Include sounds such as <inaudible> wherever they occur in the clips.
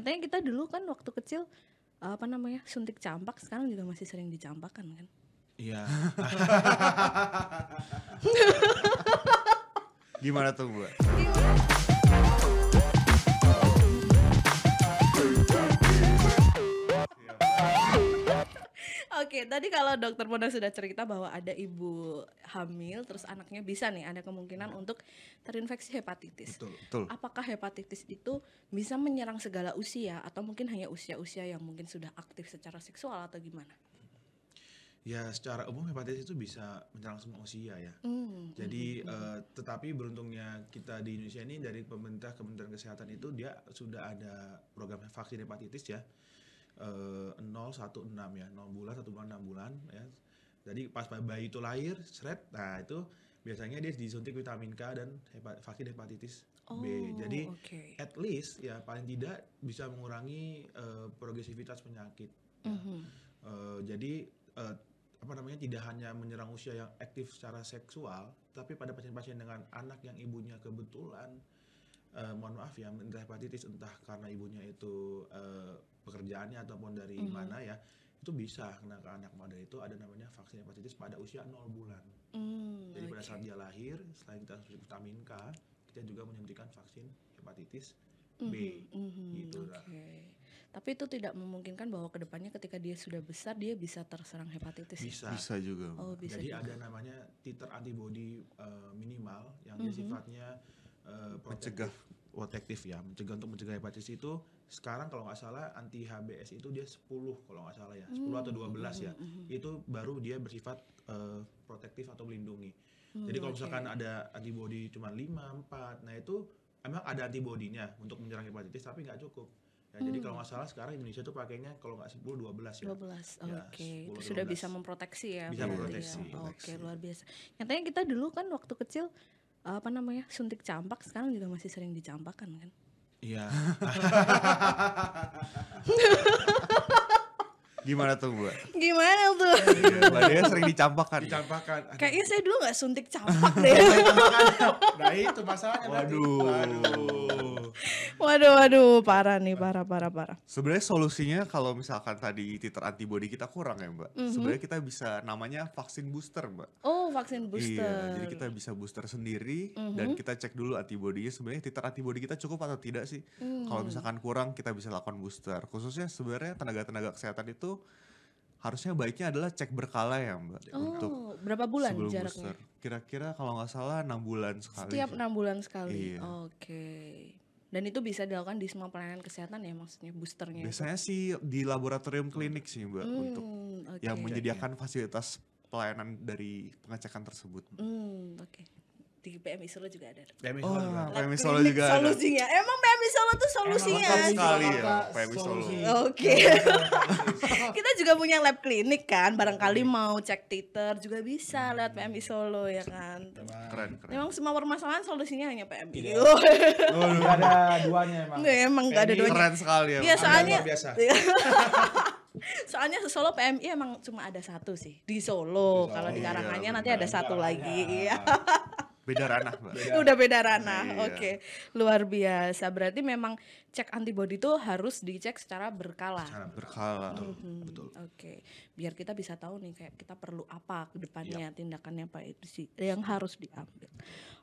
katanya kita dulu kan waktu kecil apa namanya suntik campak sekarang juga masih sering dicampakan kan iya <laughs> <laughs> gimana tuh Gimana? Oke, tadi kalau dokter Mona sudah cerita bahwa ada ibu hamil terus anaknya bisa nih ada kemungkinan iya. untuk terinfeksi hepatitis. Betul, betul. Apakah hepatitis itu bisa menyerang segala usia atau mungkin hanya usia-usia yang mungkin sudah aktif secara seksual atau gimana? Ya, secara umum hepatitis itu bisa menyerang semua usia ya. Mm, Jadi, mm, uh, tetapi beruntungnya kita di Indonesia ini dari pemerintah Kementerian Kesehatan itu dia sudah ada program vaksin hepatitis ya uh, ya 0 bulan 1 bulan 6 bulan ya jadi pas bayi itu lahir seret nah itu biasanya dia disuntik vitamin K dan hepat, vaksin hepatitis oh, B jadi okay. at least ya paling tidak bisa mengurangi uh, progresivitas penyakit ya. mm -hmm. uh, jadi uh, apa namanya tidak hanya menyerang usia yang aktif secara seksual tapi pada pasien-pasien dengan anak yang ibunya kebetulan uh, mohon maaf ya menderita hepatitis entah karena ibunya itu uh, pekerjaannya ataupun dari mm -hmm. mana ya itu bisa karena ke anak muda itu ada namanya vaksin hepatitis pada usia 0 bulan. Mm, Jadi okay. pada saat dia lahir selain kita harus vitamin K kita juga menyuntikkan vaksin hepatitis B mm-hmm, gitu lah. Tapi itu tidak memungkinkan bahwa kedepannya ketika dia sudah besar dia bisa terserang hepatitis. Ya? Bisa, ya? bisa juga. Oh, bisa Jadi juga. ada namanya titer antibody uh, minimal yang mm-hmm. sifatnya uh, mencegah protektif ya mencegah untuk mencegah hepatitis itu sekarang kalau nggak salah anti HBS itu dia 10 kalau nggak salah ya 10 hmm. atau 12 hmm, ya hmm, hmm. itu baru dia bersifat uh, protektif atau melindungi hmm, jadi kalau okay. misalkan ada antibody cuma 5 4 nah itu emang ada antibodinya untuk menyerang hepatitis tapi nggak cukup Ya, hmm. Jadi kalau nggak salah sekarang Indonesia tuh pakainya kalau nggak 10 12 ya. 12. Ya, oke. Okay. Ya, itu sudah bisa memproteksi ya. Bisa ya? memproteksi. Ya. Oke, okay, luar biasa. Nyatanya kita dulu kan waktu kecil apa namanya suntik campak sekarang juga masih sering dicampakan kan? Iya. <laughs> Gimana tuh Mbak? Gimana tuh? Mbak Dea iya, iya, iya. sering dicampakkan. Ya? Dicampakkan. Kayaknya saya dulu gak suntik campak deh. nah itu masalahnya. Waduh. Waduh. Waduh, waduh, parah nih, parah, parah, parah. Sebenarnya solusinya kalau misalkan tadi titer antibody kita kurang ya, Mbak. Mm -hmm. Sebenarnya kita bisa namanya vaksin booster, Mbak. Oh, vaksin booster. Iya, jadi kita bisa booster sendiri mm -hmm. dan kita cek dulu antibodinya sebenarnya titer antibody kita cukup atau tidak sih. Mm. Kalau mhm. misalkan kurang kita bisa lakukan booster. Khususnya sebenarnya tenaga-tenaga kesehatan itu harusnya baiknya adalah cek berkala ya mbak oh, untuk berapa bulan sebelum jaraknya? booster kira-kira kalau nggak salah enam bulan sekali setiap enam bulan sekali iya. oke okay. dan itu bisa dilakukan di semua pelayanan kesehatan ya maksudnya boosternya biasanya itu? sih di laboratorium klinik sih mbak hmm, untuk okay. yang iya, iya. menyediakan fasilitas pelayanan dari pengecekan tersebut hmm, oke okay di PMI Solo juga ada. PMI Solo oh, juga. PMI Solo juga solusinya. ada. Emang PMI Solo tuh solusinya. Emang sekali ya PMI Solo. Oke. Okay. Iya. <laughs> kita juga punya lab klinik kan, barangkali mau cek titer juga bisa lihat PMI Solo ya kan. Keren, keren. Emang semua permasalahan solusinya hanya PMI. Tidak. Oh, gak ada duanya emang. Nggak, emang enggak gak ada duanya. Keren sekali ya. Iya, soalnya biasa. <laughs> Soalnya Solo PMI emang cuma ada satu sih di Solo. Kalau di iya, Karanganyar nanti ada satu iya, lagi. Iya. <laughs> beda ranah mbak udah beda ranah iya. oke okay. luar biasa berarti memang cek antibody itu harus dicek secara berkala secara berkala mm -hmm. betul oke okay. biar kita bisa tahu nih kayak kita perlu apa ke depannya yep. tindakannya apa itu sih yang harus diambil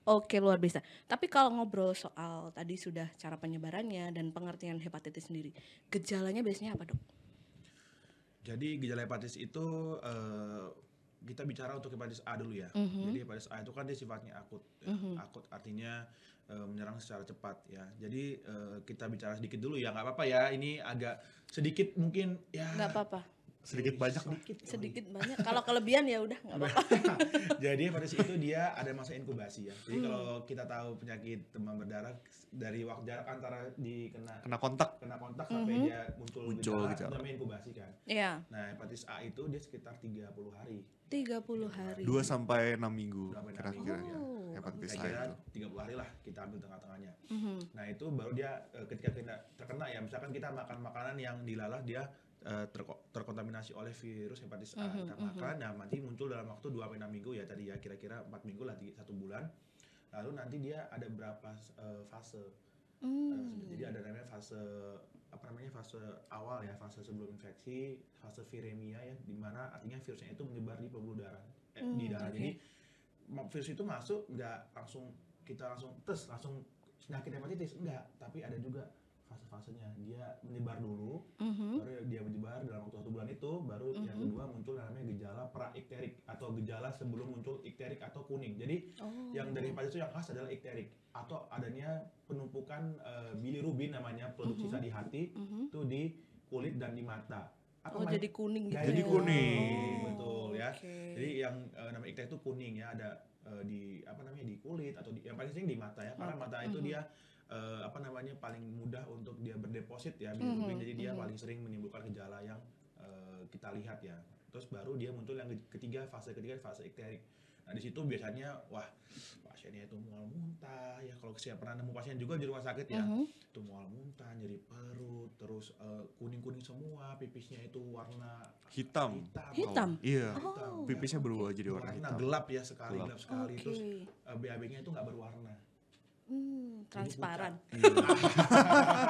oke okay, luar biasa tapi kalau ngobrol soal tadi sudah cara penyebarannya dan pengertian hepatitis sendiri gejalanya biasanya apa dok jadi gejala hepatitis itu uh, kita bicara untuk hepatitis A dulu ya. Mm -hmm. Jadi hepatitis A itu kan dia sifatnya akut. Mm -hmm. Akut artinya e, menyerang secara cepat ya. Jadi e, kita bicara sedikit dulu ya, nggak apa-apa ya. Ini agak sedikit mungkin ya. Nggak apa-apa sedikit iya, banyak sedikit, sedikit banyak kalau kelebihan ya udah nggak apa-apa nah, jadi virus itu dia ada masa inkubasi ya jadi hmm. kalau kita tahu penyakit demam berdarah dari waktu jarak antara dikena kena kontak kena kontak sampai mm -hmm. dia muncul, muncul gejala gitu. namanya inkubasi kan yeah. nah hepatitis A itu dia sekitar 30 hari 30 hari 2 sampai 6 minggu kira-kira ya, oh. ya hepatitis A itu. 30 hari lah kita ambil tengah-tengahnya. Mm -hmm. Nah, itu baru dia eh, ketika kita terkena ya misalkan kita makan makanan yang dilalah dia Eh, ter terkontaminasi oleh virus hepatitis A. Mm -hmm, kita makan, nah mhm. nanti muncul dalam waktu 2 enam minggu ya tadi ya kira-kira 4 minggu lah satu bulan. Lalu nanti dia ada berapa uh, fase. Mm. Uh, jadi ada namanya fase apa namanya fase awal ya, fase sebelum infeksi, fase viremia ya, di mana artinya virusnya itu menyebar di pembuluh darah, eh, mm, di hmm, darah. Okay. Jadi virus itu masuk nggak langsung kita langsung tes langsung penyakit hepatitis enggak, tapi ada juga fase-fasenya dia menyebar dulu mm-hmm. baru dia menyebar dalam waktu satu bulan itu baru mm-hmm. yang mhm. kedua muncul namanya gejala pra praikterik atau gejala sebelum muncul ikterik atau kuning jadi oh. yang dari hepatitis itu yang khas adalah ikterik atau adanya penumpukan uh, bilirubin namanya produksi mm-hmm. di hati mm-hmm. itu di kulit dan di mata atau oh, jadi kuning gitu jadi ya? kuning oh, betul ya okay. jadi yang uh, namanya ikterik itu kuning ya ada eh, di apa namanya di kulit atau di, yang paling sering di mata ya karena mata, mhm. mata itu mm-hmm. dia uh, apa namanya paling mudah untuk dia berdeposit ya Mm -hmm. Jadi dia mm -hmm. paling sering menimbulkan gejala yang uh, kita lihat ya. Terus baru dia muncul yang ketiga fase ketiga fase ikterik. Nah di situ biasanya wah pasiennya itu mual muntah ya kalau saya pernah nemu pasien juga di rumah sakit ya uh-huh. itu mual muntah nyeri perut terus uh, eh, kuning kuning semua pipisnya itu warna hitam hitam, hitam. iya hitam, oh. pipisnya berubah jadi warna, warna hitam. gelap ya sekali gelap, gelap sekali okay. terus uh, BAB-nya itu nggak berwarna Hmm, transparan. Hmm.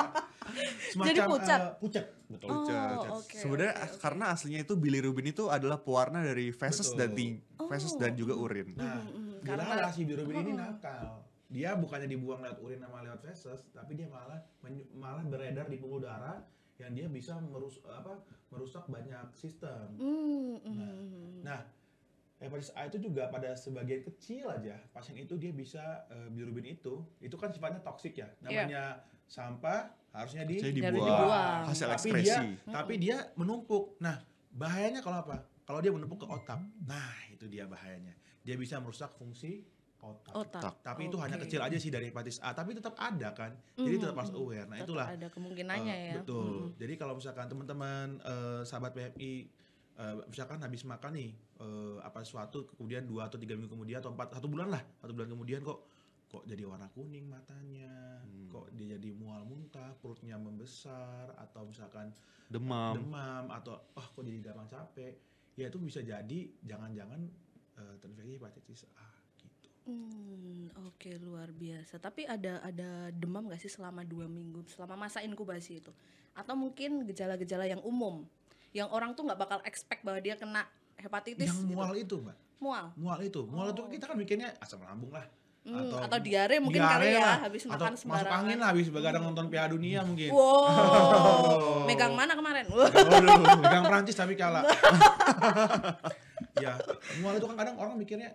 <laughs> Jadi Semacam, pucat. Uh, pucat, betul. Oh, pucat. Okay, Sebenarnya okay, okay. karena aslinya itu bilirubin itu adalah pewarna dari feses dan dan feses oh. dan juga urin. Hmm, hmm, nah, mm, -hmm. karena si bilirubin oh. ini nakal. Dia bukannya dibuang lewat urin sama lewat feses, tapi dia malah malah beredar di pembuluh darah yang dia bisa merus apa merusak banyak sistem. Mm, -hmm. Nah, nah hepatitis A itu juga pada sebagian kecil aja pasien itu dia bisa uh, eh, bilirubin itu itu kan sifatnya toksik ya iya. namanya yeah. sampah harusnya di, dibuang. dibuang hasil tapi dia, hmm. tapi dia menumpuk nah bahayanya kalau apa kalau dia menumpuk ke otak nah itu dia bahayanya dia bisa merusak fungsi otak, otak. tapi okay. itu hanya kecil aja sih dari hepatitis A tapi tetap ada kan mm-hmm. jadi mhm. tetap harus aware nah tetap itulah ada kemungkinannya uh, ya betul mm-hmm. jadi kalau misalkan teman-teman uh, sahabat PMI uh, misalkan habis makan nih uh, apa suatu kemudian dua atau tiga minggu kemudian atau empat satu bulan lah satu bulan kemudian kok kok jadi warna kuning matanya hmm. kok dia jadi mual muntah perutnya membesar atau misalkan demam demam atau oh kok jadi gampang capek ya itu bisa jadi jangan-jangan uh, terinfeksi hepatitis A gitu hmm, oke okay, luar biasa tapi ada ada demam gak sih selama dua minggu selama masa inkubasi itu atau mungkin gejala-gejala yang umum yang orang tuh nggak bakal expect bahwa dia kena hepatitis yang gitu. mual itu mbak mual mual itu mual oh. itu kita kan mikirnya asam lambung lah hmm, atau, atau diare mungkin diare ya lah. habis makan atau sembarangan. Masuk angin lah habis begadang hmm. nonton Piala Dunia mungkin. Wow. <laughs> megang mana kemarin? Waduh, megang Prancis tapi kalah. <laughs> ya, mual itu kan kadang orang mikirnya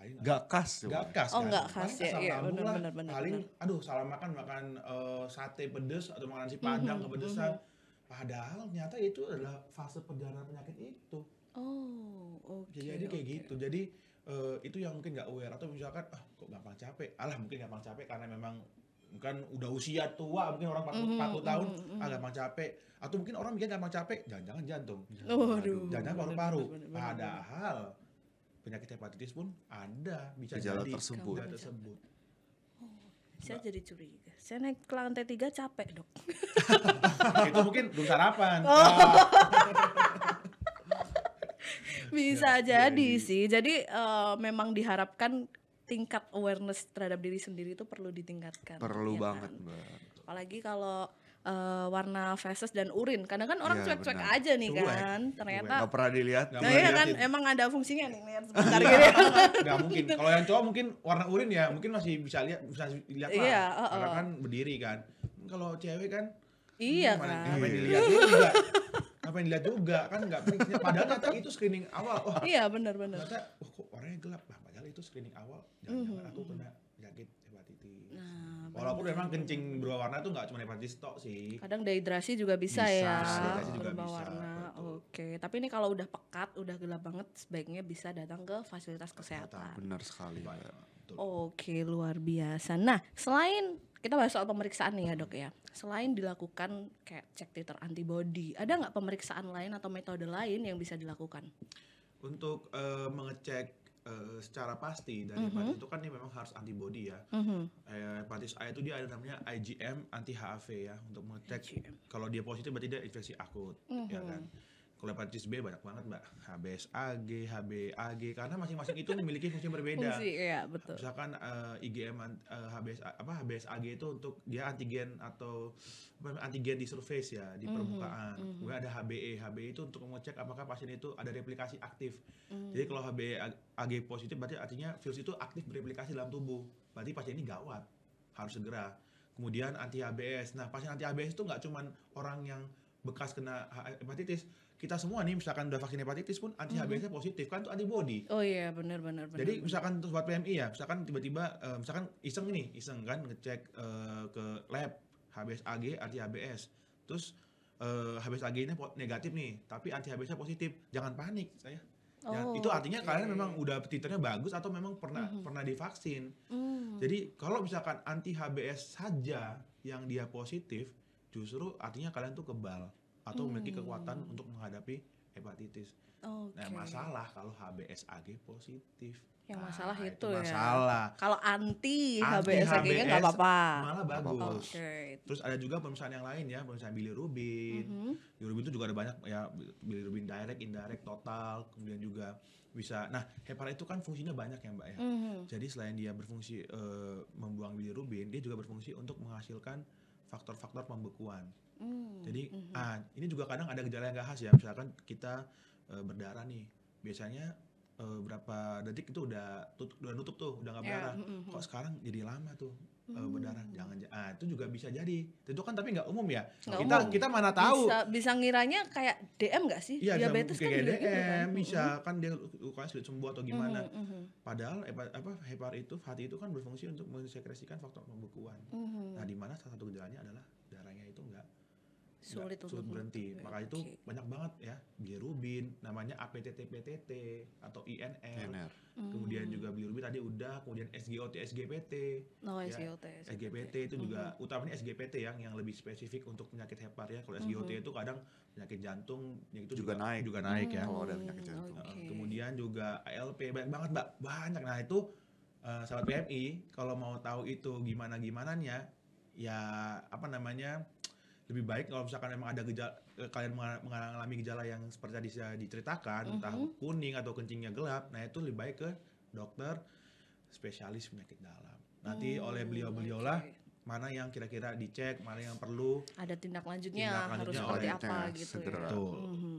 ah, gak khas. Gak khas. Oh, kan? gak khas ya. Iya, paling ya. Iya, lah. bener, bener, Paling bener. aduh salah makan makan uh, sate pedes atau makan si padang mm -hmm, kepedesan. Hmm, Padahal ternyata itu adalah fase perjalanan penyakit itu. Oh, oke. Okay, jadi kayak gitu. Jadi uh, itu yang mungkin nggak aware atau misalkan ah kok gampang capek. Alah mungkin gampang capek karena memang kan udah usia tua mungkin orang 40, mm 40 tahun mm -hmm. ah gampang capek atau mungkin orang mikir gampang capek jangan-jangan jantung. Oh, Jangan-jangan paru-paru. Padahal penyakit hepatitis pun ada bisa jadi tersebut. Gejala tersebut. Oh, saya jadi curiga. Saya naik ke lantai tiga capek dok. <laughs> itu mungkin belum sarapan. Oh bisa ya, iya, jadi ya, sih. Jadi uh, memang diharapkan tingkat awareness terhadap diri sendiri itu perlu ditingkatkan. Perlu ya banget, kan? Mbak. Apalagi kalau uh, warna feses dan urin. karena kan orang iya, cuek-cuek ya, aja nih cuek. kan. Ternyata nggak pernah dilihat. Nah, iya kan emang ada fungsinya nih lihat <laughs> sebentar gitu. Enggak mungkin. Kalau yang cowok mungkin warna urin ya mungkin masih bisa lihat bisa dilihat lah. Iya, uh, uh. Karena kan berdiri kan. Kalau cewek kan Iya hmm, kan. Dilihat juga iya. <laughs> ngapain dilihat juga kan nggak penting padahal ternyata itu screening awal wah iya benar benar ternyata wah kok warnanya gelap lah padahal itu screening awal jangan jangan mhm. aku kena penyakit hepatitis nah, walaupun memang kencing berwarna warna tuh nggak cuma hepatitis tok sih kadang dehidrasi juga bisa, bisa ya dehidrasi juga berubah bisa, warna oke tapi ini kalau udah pekat udah gelap banget sebaiknya bisa datang ke fasilitas kesehatan benar sekali Pak. Oke, luar biasa. Nah, selain kita bahas soal pemeriksaan nih ya dok ya. Selain dilakukan kayak cek titer antibody, ada nggak pemeriksaan lain atau metode lain yang bisa dilakukan? Untuk uh, mengecek Uh, secara pasti dari mm -hmm. hepatitis itu kan ini memang harus antibody ya. Mm -hmm. eh, hepatitis A itu dia ada namanya IgM anti HAV ya untuk mengecek kalau dia positif berarti dia infeksi akut mm -hmm. ya mm-hmm. kan kalau hepatitis B banyak banget mbak HBsAg, HBAg karena masing-masing itu memiliki fungsi berbeda. Fungsi, iya, betul. Misalkan uh, eh, IgM uh, eh, HBs apa HBsAg itu untuk dia antigen atau antigen di surface ya di mhm, permukaan. Mm -hmm. Kemudian ada HBE, HBE itu untuk mengecek apakah pasien itu ada replikasi aktif. Mm. Jadi kalau HBAg e positif berarti artinya virus itu aktif bereplikasi dalam tubuh. Berarti pasien ini gawat, harus segera. Kemudian anti HBs. Nah pasien anti HBs itu nggak cuman orang yang bekas kena hepatitis, kita semua nih misalkan udah vaksin hepatitis pun anti hbs mm-hmm. positif kan itu antibody. Oh iya benar benar benar. Jadi bener. misalkan untuk buat PMI ya, misalkan tiba-tiba uh, misalkan iseng nih, iseng kan ngecek uh, ke lab HBs AG anti HBs. Terus uh, eh, HBs AG-nya negatif nih, tapi anti HBS-nya positif. Jangan panik saya. Jangan, ya, oh, itu artinya okay. kalian memang udah titernya bagus atau memang pernah mm-hmm. pernah divaksin. Mm. Jadi kalau misalkan anti HBs saja yang dia positif, justru artinya kalian tuh kebal atau memiliki hmm. kekuatan untuk menghadapi hepatitis. Okay. Nah, masalah kalau HBsAg positif. Yang nah, masalah ah, itu, itu masalah. ya. Masalah. Kalau anti, anti HBsAg kan nggak apa-apa. Malah bagus. Okay. Terus ada juga pemeriksaan yang lain ya, pemeriksaan bilirubin. Mm-hmm. Bilirubin itu juga ada banyak ya, bilirubin direct, indirect, total, kemudian juga bisa. Nah, heparin itu kan fungsinya banyak ya, Mbak ya. Mm-hmm. Jadi selain dia berfungsi uh, membuang bilirubin, dia juga berfungsi untuk menghasilkan faktor-faktor pembekuan. Hmm, jadi hmm ah ini juga kadang ada gejala yang gak khas ya. Misalkan kita e, berdarah nih, biasanya e, berapa detik itu udah tutup, udah nutup tuh, udah gak ya, berdarah. Yeah. Mhm, mhm. Kok sekarang jadi lama tuh e, berdarah? Jangan ah itu juga bisa jadi. tentu kan tapi nggak umum ya. Gak kita umum. kita mana tahu. Bisa, bisa ngiranya kayak DM gak sih? Ya, diabetes kan DM, gitu kan? bisa hmm kan dia lukanya sulit sembuh atau gimana. Mm-hmm. Padahal apa, apa hepar itu hati itu kan berfungsi untuk mensekresikan faktor pembekuan. hmm Nah, di mana salah satu gejalanya adalah sulit untuk sulit berhenti. berhenti. Maka itu banyak banget ya bilirubin, namanya APTT PTT atau INR. INR. Mm. Kemudian hmm. juga bilirubin tadi udah, kemudian SGOT SGPT. No, oh, ya. SGOT, SGPT. SGPT itu mm. juga hmm. utamanya SGPT yang yang lebih spesifik untuk penyakit ya Kalau SGOT mm. itu kadang penyakit jantung itu juga, juga naik, juga naik mm. ya kalau ada penyakit hmm, jantung. Okay. Kemudian juga ALP banyak banget, Mbak. Banyak. Nah, itu uh, sahabat PMI kalau mau tahu itu gimana gimana gimananya ya apa namanya lebih baik kalau misalkan memang ada gejala eh, kalian mengalami gejala yang seperti tadi saya diceritakan, mm-hmm. entah mhm. kuning atau kencingnya gelap, nah itu lebih baik ke dokter spesialis penyakit dalam. Nanti hmm, oleh beliau-beliau lah mana yang kira-kira dicek, mana yang perlu. Ada tindak lanjutnya, tindak lanjutnya harus seperti apa gitu ya. Mm-hmm.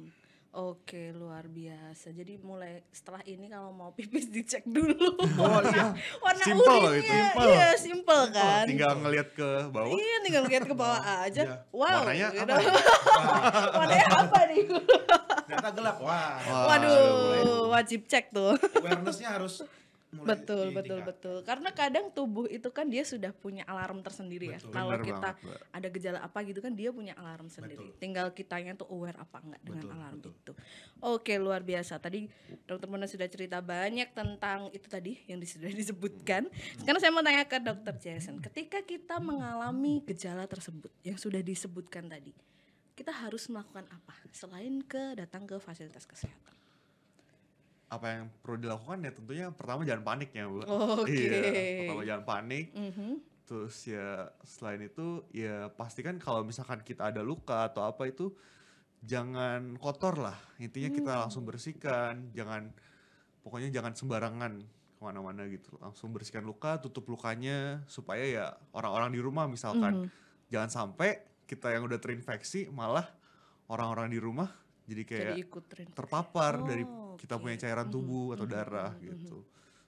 Oke, luar biasa. Jadi mulai setelah ini kalau mau pipis dicek dulu <laughs> oh, warna, iya. <laughs> warna simple urinnya. Itu. Iya, simple. Iya, simple kan. tinggal ngelihat ke bawah. Iya, tinggal ngelihat ke bawah <laughs> nah, aja. Iya. Wow. Warnanya gitu. apa? warnanya apa nih? Ternyata gelap. Wah. Wow. Waduh, wajib cek tuh. Awarenessnya harus mulai betul di, betul betul karena kadang tubuh itu kan dia sudah punya alarm tersendiri ya. betul. ya kalau kita banget. ada gejala apa gitu kan dia punya alarm sendiri betul. tinggal kitanya tuh aware apa enggak dengan alarm betul. itu oke luar biasa tadi dokter Mona sudah cerita banyak tentang itu tadi yang sudah disebutkan hmm. sekarang saya mau tanya ke dokter Jason ketika kita mengalami gejala tersebut yang sudah disebutkan tadi kita harus melakukan apa selain ke datang ke fasilitas kesehatan apa yang perlu dilakukan ya tentunya pertama jangan panik ya bu. Oke. Okay. Iya, pertama jangan panik. Mm -hmm. Terus ya selain itu ya pastikan kalau misalkan kita ada luka atau apa itu jangan kotor lah. Intinya kita hmm. langsung bersihkan, jangan pokoknya jangan sembarangan kemana-mana gitu. Langsung bersihkan luka, tutup lukanya supaya ya orang-orang di rumah misalkan mm -hmm. jangan sampai kita yang udah terinfeksi malah orang-orang di rumah jadi kayak jadi ikut terpapar oh, dari kita punya cairan hmm, tubuh mm -hmm. atau hmm, darah mm -hmm. gitu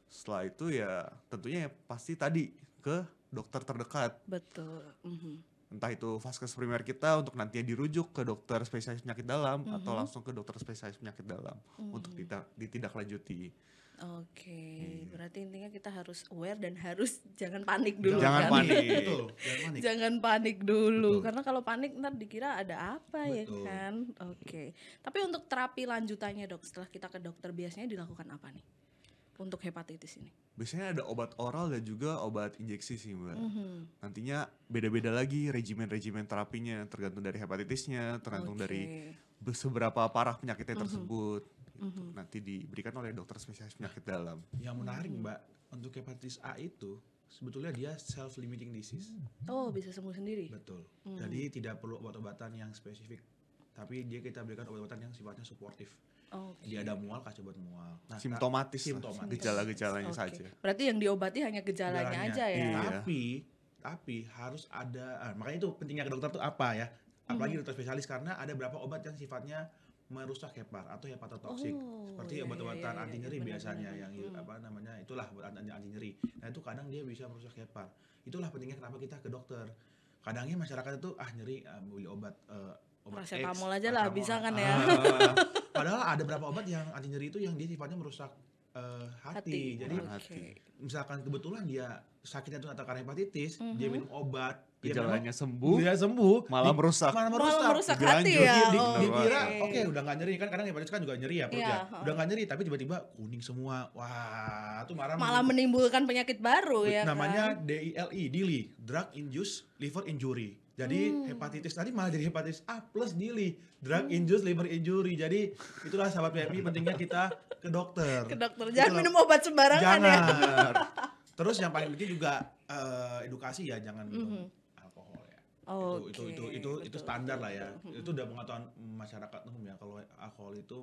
setelah itu ya tentunya ya pasti tadi ke dokter terdekat betul mm -hmm. entah itu vaskes primer kita untuk nantinya dirujuk ke dokter spesialis penyakit dalam mm -hmm. atau mhm. langsung ke dokter spesialis penyakit dalam mm -hmm. untuk ditindak, ditindaklanjuti Oke, hmm. berarti intinya kita harus aware dan harus <laughs> jangan panik dulu. Jangan kan? panik, <laughs> betul. Jangan panik. jangan panik dulu, betul. karena kalau panik ntar dikira ada apa ya betul. ya kan. Oke, tapi untuk terapi lanjutannya dok, setelah kita ke dokter biasanya dilakukan apa nih untuk hepatitis ini? Biasanya ada obat oral dan juga obat injeksi sih mbak. Mm -hmm. Nantinya beda-beda lagi regimen-regimen terapinya, tergantung dari hepatitisnya, tergantung okay. dari seberapa parah penyakitnya mm -hmm. tersebut. Mm -hmm. Nanti diberikan oleh dokter spesialis nah, penyakit dalam. Yang menarik mm -hmm. Mbak, untuk hepatitis A itu sebetulnya dia self limiting disease. Oh, bisa sembuh sendiri. Betul. Mm. Jadi tidak perlu obat-obatan yang spesifik, tapi dia kita berikan obat-obatan yang sifatnya suportif. Oh, okay. Dia ada mual, kasih obat mual. Nah, simptomatis, simptomatis. gejala-gejalanya okay. saja. Berarti yang diobati hanya gejalanya, gejalanya. aja ya. Iya. Tapi tapi harus ada ah, makanya itu pentingnya ke dokter tuh apa ya? Apalagi mm. dokter spesialis karena ada beberapa obat yang sifatnya merusak hepar atau hepatotoksik toksik oh, seperti iya, obat-obatan iya, iya, anti iya, nyeri iya, biasanya iya, yang iya. apa namanya itulah obat anti nyeri. Nah itu kadang dia bisa merusak hepar. Itulah pentingnya kenapa kita ke dokter. Kadangnya masyarakat itu ah nyeri ah, beli obat uh, obat paracetamol aja lah bisa kan ya. Uh, padahal ada beberapa obat yang anti nyeri itu yang dia sifatnya merusak uh, hati. hati. Jadi okay. misalkan kebetulan dia sakitnya itu atau karena hepatitis, mm-hmm. dia minum obat, gejalanya ya, sembuh, dia sembuh, malah di, merusak, malah merusak, malah merusak hati ya. Di, oh, dikira oke okay. okay, udah gak nyeri kan kadang hepatitis kan juga nyeri ya perutnya, yeah. udah gak nyeri tapi tiba-tiba kuning semua, wah itu marah malah menimbulkan penyakit baru ya. Namanya kan? DILI, DILI, Drug Induced Liver Injury. Jadi hmm. hepatitis tadi malah jadi hepatitis A plus dili, drug hmm. induced liver injury. Jadi itulah sahabat PMI pentingnya kita ke dokter. Ke dokter. Gitu jangan Itulah. minum obat sembarangan ya. jangan. ya. <laughs> Terus yang paling penting juga uh, edukasi ya, jangan minum mm -hmm. alkohol ya. Oh, itu, okay. itu itu itu itu standar betul, lah ya. Betul. Mhm. Itu udah pengetahuan masyarakat umum ya kalau alkohol itu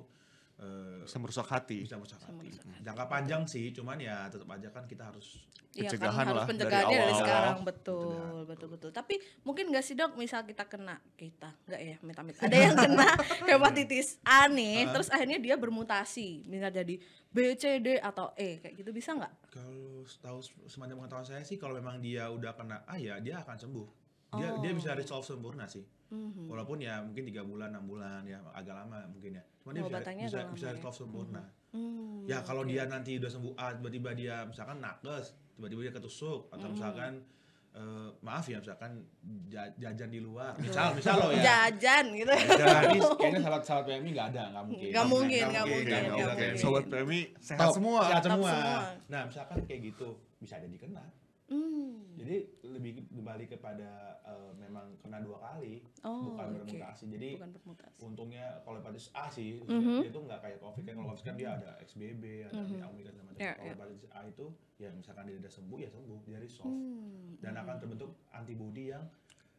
Eh, bisa merusak hati. Bisa merusak hati. Bisa merusak hati. Jangka panjang sih, cuman ya tetap aja kan kita harus ya, pencegahan kan, lah harus dari awal. Dari sekarang betul, betul betul. Tapi mungkin nggak sih dok, misal kita kena kita nggak ya, metamit. Ada yang kena <laughs> hepatitis A nih, ah. terus akhirnya dia bermutasi, misal jadi B, C, D atau E kayak gitu bisa nggak? Kalau tahu semacam pengetahuan saya sih, kalau memang dia udah kena A ya dia akan sembuh dia oh. dia bisa oh. resolve sempurna sih mm-hmm. walaupun ya mungkin tiga bulan enam bulan ya agak lama mungkin ya cuma dia oh, bisa bisa, bisa ya? resolve sempurna mm-hmm. Mm-hmm. ya kalau okay. dia iya. nanti udah sembuh ah, tiba-tiba dia misalkan nakes tiba-tiba dia ketusuk atau mm-hmm. misalkan Uh, maaf ya misalkan jajan di luar iya. misal misal lo ya jajan gitu jadi <laughs> kayaknya salat salat PMI nggak ada nggak mungkin nggak mungkin nggak mungkin, mungkin, mungkin, gak mungkin. mungkin. salat PMI sehat Top, semua sehat semua. semua nah misalkan kayak gitu bisa jadi kena Mm. Jadi lebih kembali kepada uh, memang kena dua kali, oh, bukan okay. bermutasi. Jadi bukan bermutasi. untungnya kalau hepatitis A sih mm -hmm. dia mm-hmm. itu nggak kayak COVID kan kalau COVID mm-hmm. kan dia ada XBB, ada mm -hmm. omega segala macam. Yeah, kalau yeah. hepatitis A itu ya misalkan dia udah sembuh ya sembuh, dia resolve mm. dan akan terbentuk antibodi yang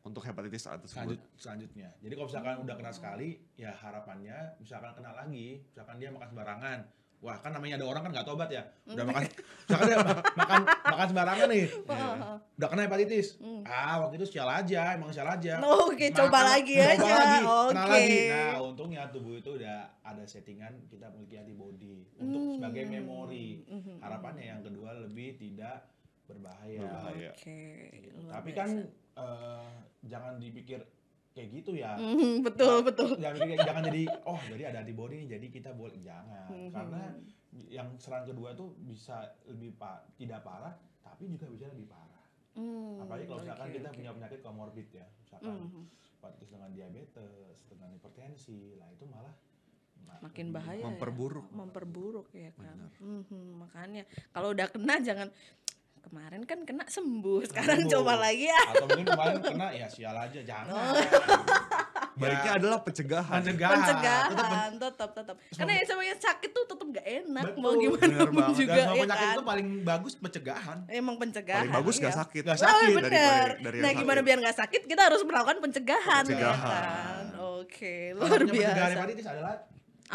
untuk hepatitis A tersebut selanjutnya. Jadi kalau misalkan hmm. udah kena sekali, ya harapannya misalkan kena lagi, misalkan dia makan sembarangan, wah kan namanya ada orang kan nggak tobat ya udah mm. makan misalkan makan makan sembarangan nih yeah. <laughs> Iya. udah kena hepatitis mm. ah waktu itu sial aja emang sial aja <laughs> oke okay, coba lagi coba aja lagi, okay. lagi nah untungnya tubuh itu udah ada settingan kita memiliki antibody untuk mm. sebagai memori mm-hmm. harapannya yang kedua lebih tidak berbahaya, berbahaya. Okay. tapi kan uh, jangan dipikir kayak gitu ya. <laughs> Mm, betul, nah, betul. <laughs> Jangan, jangan jadi oh, jadi ada antibody nih jadi kita boleh jangan. Mm -hmm. Karena hmm. yang serangan kedua itu bisa lebih pa tidak parah tapi juga bisa lebih parah. Mm, Apalagi kalau misalkan kita punya penyakit komorbid ya, misalkan mm -hmm. hmm. dengan diabetes, dengan hipertensi, lah itu malah makin bahaya ya. memperburuk ya. memperburuk ya kan mm-hmm, makanya kalau udah kena jangan kemarin kan kena sembuh sekarang sembuh. coba lagi ya atau mungkin kemarin kena ya sial aja jangan oh. <laughs> baiknya ya. adalah pencegahan pencegahan, pencegahan tetap, pen... tetap tetap karena yang semuanya sakit tuh tetap gak enak Betul. mau gimana pun juga Dan ya penyakit kan? itu paling bagus pencegahan emang pencegahan paling bagus iya. gak sakit gak oh, sakit oh, bener. Dari, dari nah gimana sakit. biar gak sakit kita harus melakukan pencegahan, ya pencegahan. Ya kan? oke okay. luar biasa pencegahan hepatitis adalah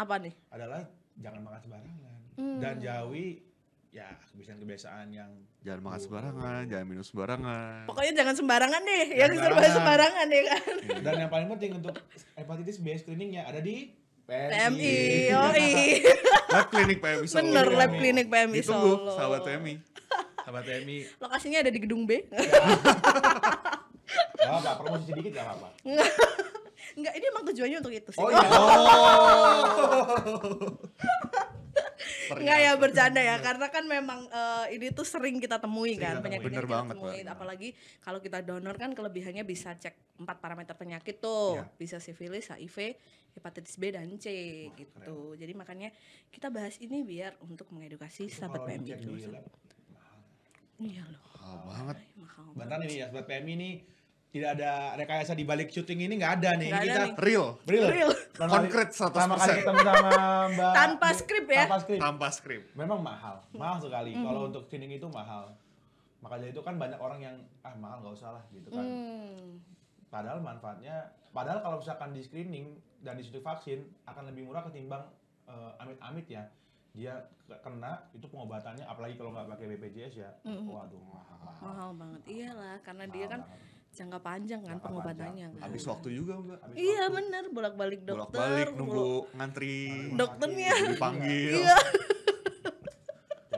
apa nih adalah jangan makan sembarangan hmm. dan jauhi ya kebiasaan-kebiasaan yang jangan makan sembarangan, jangan minum sembarangan. Pokoknya jangan sembarangan deh, jangan yang serba sembarangan. sembarangan ya kan. Iya. Dan yang paling penting untuk hepatitis B screening ya ada di PMI. PMI. Iya. <laughs> lab klinik PMI Solo. Iya, lab klinik PMI Solo. Ditunggu, sahabat PMI. Sahabat PMI. Lokasinya ada di gedung B. Gak apa-apa, promosi sedikit enggak apa-apa. Enggak, ini emang tujuannya untuk itu sih. Oh iya. <laughs> <laughs> Enggak ya bercanda ya karena kan memang uh, ini tuh sering kita temui sering kan penyakit bener kita banget, apalagi kalau kita donor kan kelebihannya bisa cek empat parameter penyakit tuh ya. bisa sifilis, HIV, hepatitis B dan C Wah, gitu. Keren. Jadi makanya kita bahas ini biar untuk mengedukasi Itu sahabat PMI Iya loh. Mahal banget. Bahkan ini ya sahabat PMI nih tidak ada rekayasa di balik syuting ini nggak ada nih. Gak ini ada kita nih. real, real, real. konkret satu sama kali ketemu sama Mbak tanpa skrip ya. Tanpa skrip. Tanpa skrip. Memang mahal, mahal sekali. Mm. Kalau untuk screening itu mahal. Makanya itu kan banyak orang yang ah mahal nggak usah lah gitu kan. Mm. Padahal manfaatnya, padahal kalau misalkan di screening dan di vaksin akan lebih murah ketimbang eh, amit-amit uh, amit ya dia kena itu pengobatannya apalagi kalau nggak pakai BPJS ya mm -hmm. waduh mahal mahal banget iyalah karena mahal dia kan banget jangka panjang kan pengobatannya kan. Habis waktu juga, Mbak. iya, benar bener bolak-balik dokter. Bolak-balik nunggu ngantri dokternya iya, dipanggil. Iya. <laughs>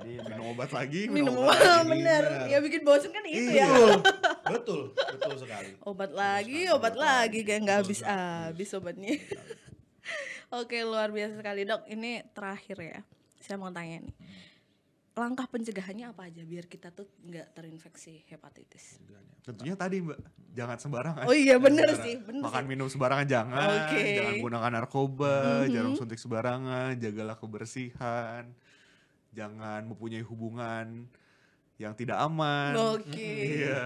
Jadi minum obat lagi, minum, minum obat. obat bener. Ya bikin bosen kan itu ya. iya. ya. <laughs> Betul, betul sekali. Obat lagi, obat, obat lagi kayak nggak habis-habis iya. obatnya. Iya. <laughs> Oke, luar biasa sekali, Dok. Ini terakhir ya. Saya mau tanya nih hmm langkah pencegahannya apa aja biar kita tuh nggak terinfeksi hepatitis? Tentunya tadi mbak, jangan sembarangan. Oh iya benar sih, bener. Makan sih. minum sembarangan jangan, okay. jangan gunakan narkoba, mm-hmm. jangan suntik sembarangan, jagalah kebersihan, jangan mempunyai hubungan yang tidak aman. Oke. Okay. Iya.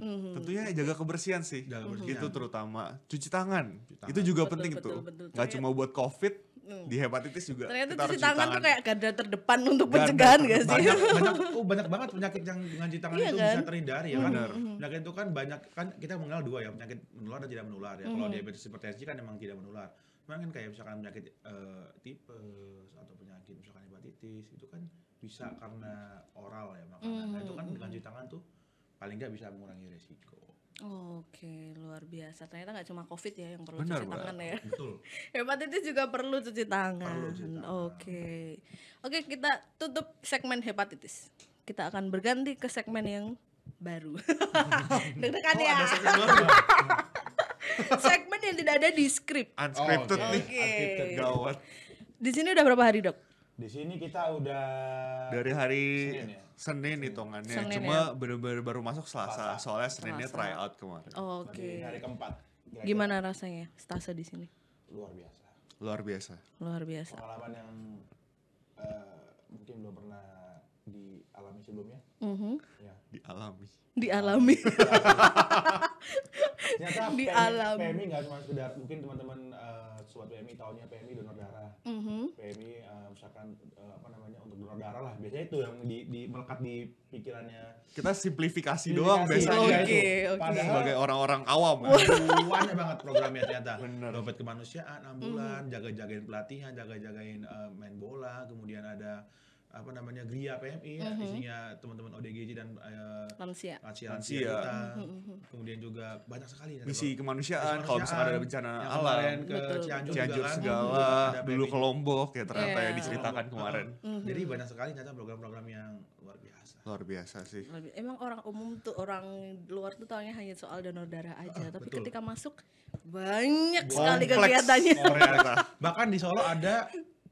Mm-hmm. Tentunya jaga kebersihan sih, jaga mm-hmm. kebersihan. itu terutama cuci tangan. cuci tangan. Itu juga betul, penting betul, tuh, betul, betul. Gak cuma buat covid, Hmm. di hepatitis juga. Ternyata cuci tangan, tangan tuh kayak garda terdepan untuk garda pencegahan gak sih? Banyak, banyak, oh banyak banget penyakit yang dengan cuci tangan iya itu kan? bisa terhindari ya kan. Mm-hmm. Penyakit itu kan banyak kan kita mengenal dua ya, penyakit menular dan tidak menular ya. Mm-hmm. Kalau hmm. diabetes hipertensi kan memang tidak menular. Cuman kan kayak misalkan penyakit uh, tipes atau penyakit misalkan hepatitis itu kan bisa karena oral ya makanan. hmm Nah itu kan dengan hmm. cuci tangan tuh paling nggak bisa mengurangi resiko. Oke, luar biasa. Ternyata nggak cuma COVID ya yang perlu Benar, cuci tangan ya. Betul. <laughs> hepatitis juga perlu cuci tangan. Perlu cuci tangan. Oke. Oke, kita tutup segmen hepatitis. Kita akan berganti ke segmen yang baru. <laughs> Deg-degan oh, ya. Ada segmen, baru. <laughs> segmen yang tidak ada di skrip. Unscripted oh, okay. nih. Okay. Unscripted gawat. Di sini udah berapa hari, Dok? Di sini kita udah dari hari Senin ya? Senin hitungannya, Senin, cuma ya? bener-bener baru masuk Selasa, Selasa. soalnya Seninnya Selasa. try out kemarin. Oh, Oke. Okay. Hari keempat. Kira-kira. Gimana rasanya stase di sini? Luar biasa. Luar biasa. Luar biasa. Pengalaman yang uh, mungkin belum pernah dialami sebelumnya. Mm -hmm. ya. Dialami. Dialami. <laughs> Ternyata dialami. PMI nggak cuma sekedar mungkin teman-teman uh, buat PMI tahunnya PMI donor darah mm-hmm. PMI uh, eh, misalkan uh, apa namanya untuk donor darah lah biasanya itu yang di, di melekat di pikirannya kita simplifikasi, simplifikasi doang biasanya okay, itu okay. padahal sebagai orang-orang awam banyak banget programnya ternyata Bener. dompet kemanusiaan ambulan mm-hmm. jaga-jagain pelatihan jaga-jagain uh, main bola kemudian ada apa namanya Gria PMI ya. iya, mm -hmm. isinya teman-teman ODGJ dan uh, lansia lansia, lansia. Kita, mm -hmm. kemudian juga banyak sekali misi kemanusiaan, misi kemanusiaan kalau misalnya ada bencana alam ke Betul. Cianjur, Cianjur juga, kan. segala kan? dulu ke Lombok ya ternyata yeah. yang diceritakan kemarin mm -hmm. jadi banyak sekali ternyata program-program yang luar biasa luar biasa sih emang orang umum tuh orang luar tuh tahunya hanya soal donor darah aja uh, tapi betul. ketika masuk banyak sekali kegiatannya bahkan di Solo ada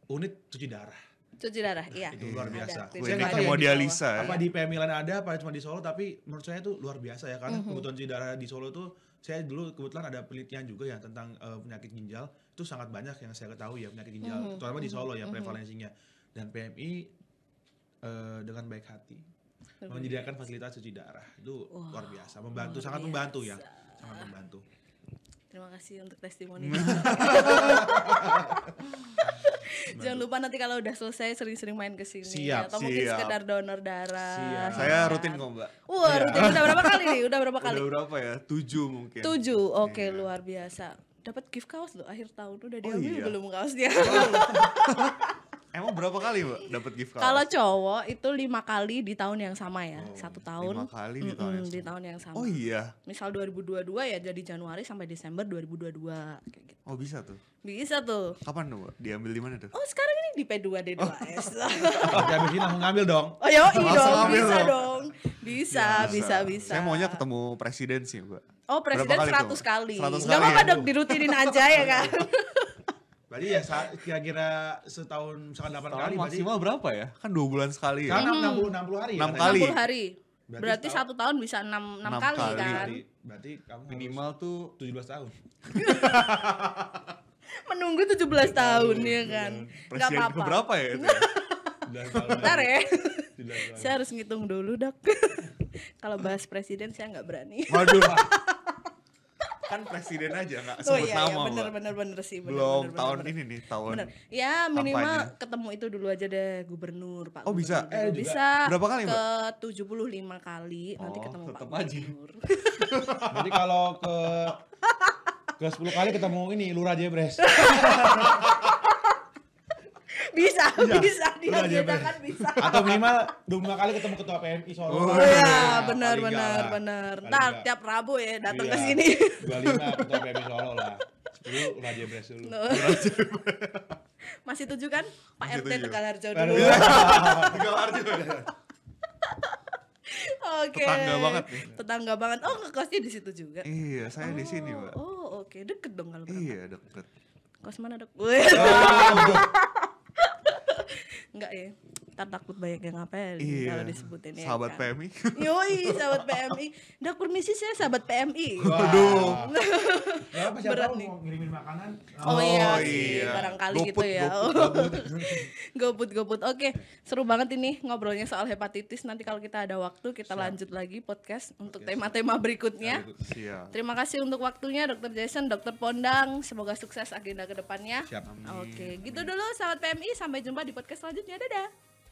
unit cuci darah Cuci darah, iya. Itu luar biasa. Gue nggak kayak mau dialisa. Apa di PMI ada, apa cuma di Solo, tapi menurut saya itu luar biasa ya. Karena mm -hmm. kebutuhan cuci darah di Solo tuh, saya dulu kebetulan ada penelitian juga ya tentang uh, penyakit ginjal. Itu sangat banyak yang saya ketahui ya penyakit ginjal, mm -hmm. terutama di Solo ya mm -hmm. prevalensinya. Dan PMI uh, eh, dengan baik hati menyediakan fasilitas cuci darah itu wow, luar biasa, membantu, luar sangat membantu ya, sangat membantu. Terima kasih untuk testimoni. <laughs> <laughs> Jangan lupa nanti kalau udah selesai sering-sering main ke sini siap, atau siap. mungkin sekedar donor darah. Siap. Saya rutin kok, Mbak. Wah, ya. rutin udah berapa kali nih? Udah berapa <laughs> kali? Udah berapa ya? Tujuh mungkin. Tujuh. Oke, okay, iya. yeah. luar biasa. Dapat gift kaos loh akhir tahun udah oh diambil iya. belum kaosnya? Oh. <laughs> Emang berapa kali mbak dapat gift card? Kalau cowok itu lima kali di tahun yang sama ya, oh, satu tahun. Lima kali di tahun, mm di tahun yang sama. Oh iya. Misal 2022 ya jadi Januari sampai Desember 2022 kayak gitu. Oh bisa tuh. Bisa tuh. Kapan tuh mbak? Diambil di mana tuh? Oh sekarang ini di P2D2S. Jangan bikin langsung ngambil dong. Oh iya dong, bisa dong. Ya, bisa, bisa, bisa. Saya maunya ketemu oh, presiden sih mbak. Oh presiden seratus kali. 100 kali. Gak apa-apa ya, dong dirutinin aja ya kan. <laughs> Berarti ya kira-kira setahun misalkan 8 setahun kali maksimal Bali. berapa ya? Kan 2 bulan sekali ya. Kan 60 60 hari 6 ya. kali. 60 hari. Berarti, berarti setahun, 1 tahun bisa 6 6, 6 kali, kali kan. Berarti berarti kamu minimal tuh 17 tahun. <laughs> Menunggu 17 tahun ya kan. Enggak apa-apa. Berapa ya itu? Bentar ya. saya harus ngitung dulu, Dok. <laughs> Kalau bahas presiden saya enggak berani. Waduh. <laughs> kan presiden aja nggak oh, sebut oh, iya, nama. Iya, bener, bener bener sih. Bener, Belum bener, tahun bener, ini nih tahun. Bener. Ya minimal kampanye. ketemu itu dulu aja deh gubernur Pak. Oh bisa. Eh, juga. bisa. Berapa kali mbak? puluh lima kali oh, nanti ketemu Pak aja. Gubernur. <laughs> Jadi kalau ke ke 10 kali ketemu ini Lurah Jebres. <laughs> bisa, iya. <laughs> bisa, bisa dia ceritakan iya, bisa. Atau minimal dua kali ketemu ketua PMI Solo. Oh, iya, benar benar benar. Ntar tiap Rabu ya datang iya. ke sini. 25 ketua PMI <laughs> Solo lah. Dulu Raja Bres dulu. Masih tujuh kan? Pak RT Tegal Harjo dulu. Tegal Harjo. Ya? Oke. Tetangga banget Tetangga banget. Oh, ngekosnya di situ juga. Iya, saya di sini, Pak. Oh, oh oke. Okay. Deket dong kalau Iya, deket. Kos mana, Dok? Oh. <laughs> Enggak ya? ntar takut banyak yang ngapain iya. kalau disebutin ya sahabat kan? PMI <laughs> yoi sahabat PMI udah permisi saya sahabat PMI waduh ya, berat nih ngirimin makanan oh, oh iya, iya. barangkali gitu ya <laughs> goput goput oke seru banget ini ngobrolnya soal hepatitis nanti kalau kita ada waktu kita Siap. lanjut lagi podcast untuk tema-tema berikutnya Siap. terima kasih untuk waktunya dokter Jason dokter Pondang semoga sukses agenda kedepannya oke gitu dulu sahabat PMI sampai jumpa di podcast selanjutnya dadah